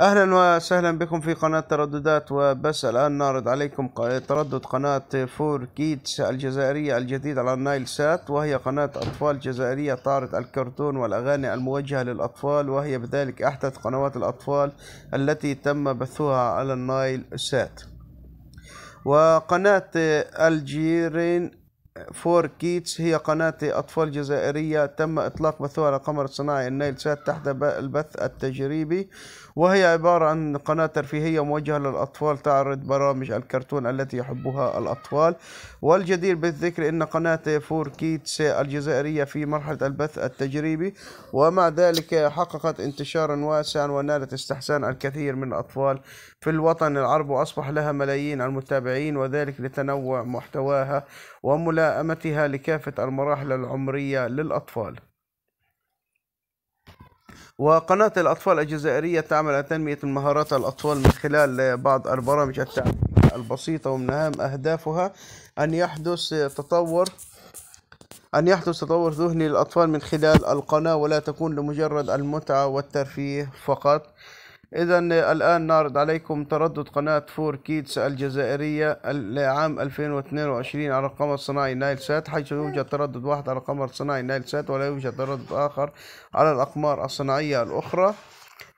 اهلا وسهلا بكم في قناة ترددات وبس الان نعرض عليكم تردد قناة فور كيتس الجزائرية الجديدة على النايل سات وهي قناة اطفال جزائرية تعرض الكرتون والاغاني الموجهة للاطفال وهي بذلك احدث قنوات الاطفال التي تم بثها على النايل سات وقناة الجيرين فور كيتس هي قناة أطفال جزائرية تم إطلاق بثها على القمر الصناعي النيل سات تحت البث التجريبي وهي عبارة عن قناة ترفيهية موجهة للأطفال تعرض برامج الكرتون التي يحبها الأطفال والجدير بالذكر أن قناة فور كيتس الجزائرية في مرحلة البث التجريبي ومع ذلك حققت انتشارا واسعا ونالت استحسان الكثير من الأطفال في الوطن العربي وأصبح لها ملايين المتابعين وذلك لتنوع محتواها وملا ملائمتها لكافة المراحل العمرية للأطفال وقناة الأطفال الجزائرية تعمل على تنمية مهارات الأطفال من خلال بعض البرامج التعليمية البسيطة ومن أهم أهدافها أن يحدث تطور أن يحدث تطور ذهني للأطفال من خلال القناة ولا تكون لمجرد المتعة والترفيه فقط إذا الآن نعرض عليكم تردد قناة فور كيدز الجزائرية لعام 2022 على القمر الصناعي نايل سات حيث يوجد تردد واحد على القمر الصناعي نايل سات ولا يوجد تردد آخر على الأقمار الصناعية الأخرى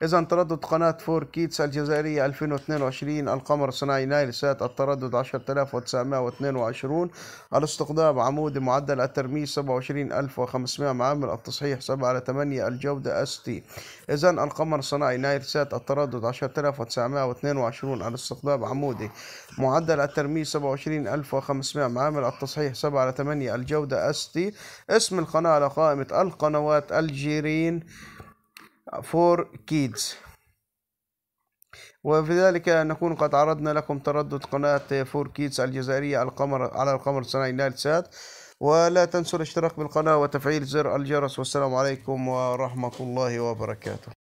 إذا تردد قناة 4 كيتس الجزائرية 2022 القمر الصناعي نايل سات التردد 10922 الاستقطاب عمودي معدل الترميز 27500 معامل التصحيح 7 على 8 الجودة اس تي إذا القمر الصناعي نايل سات التردد 10922 الاستقطاب عمودي معدل الترميز 27500 معامل التصحيح 7 على 8 الجودة اس تي اسم القناة على قائمة القنوات الجيرين فور كيدز وبذلك نكون قد عرضنا لكم تردد قناة فور كيدز الجزائرية القمر على القمر الصناعي نالسات ولا تنسوا الاشتراك بالقناة وتفعيل زر الجرس والسلام عليكم ورحمة الله وبركاته